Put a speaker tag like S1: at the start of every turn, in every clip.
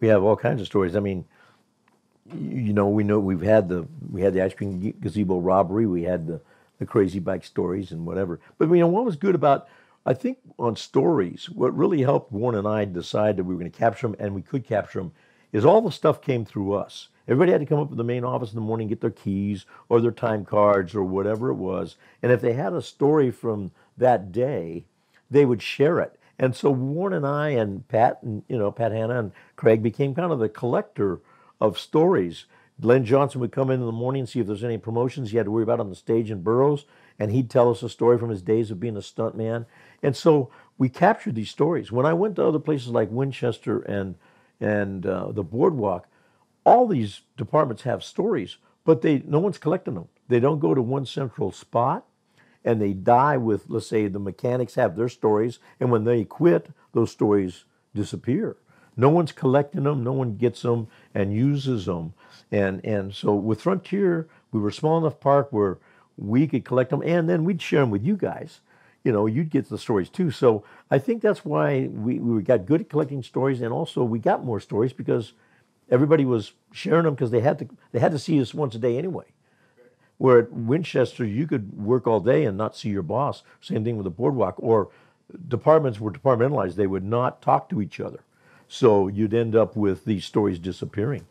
S1: we have all kinds of stories. I mean, you know, we know we've had the we had the ice cream gazebo robbery, we had the the crazy bike stories and whatever. But you know, what was good about I think on stories, what really helped Warren and I decide that we were going to capture them and we could capture them is all the stuff came through us. Everybody had to come up to the main office in the morning, get their keys or their time cards or whatever it was. And if they had a story from that day, they would share it. And so Warren and I and Pat and you know Pat Hanna and Craig became kind of the collector of stories. Glenn Johnson would come in in the morning and see if there's any promotions he had to worry about on the stage in Burroughs, and he'd tell us a story from his days of being a stuntman. And so we captured these stories. When I went to other places like Winchester and and uh, the Boardwalk, all these departments have stories, but they no one's collecting them. They don't go to one central spot and they die with, let's say, the mechanics have their stories, and when they quit, those stories disappear. No one's collecting them, no one gets them and uses them. And, and so with Frontier, we were small enough park where we could collect them, and then we'd share them with you guys. You know, you'd get the stories too. So I think that's why we, we got good at collecting stories, and also we got more stories because everybody was sharing them because they had to they had to see us once a day anyway. Where at Winchester, you could work all day and not see your boss. Same thing with the boardwalk. Or departments were departmentalized, they would not talk to each other. So you'd end up with these stories disappearing.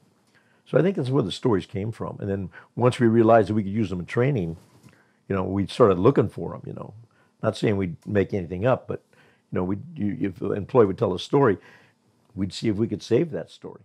S1: So I think that's where the stories came from. And then once we realized that we could use them in training, you know, we started looking for them, you know. Not saying we'd make anything up, but, you know, we if an employee would tell a story, we'd see if we could save that story.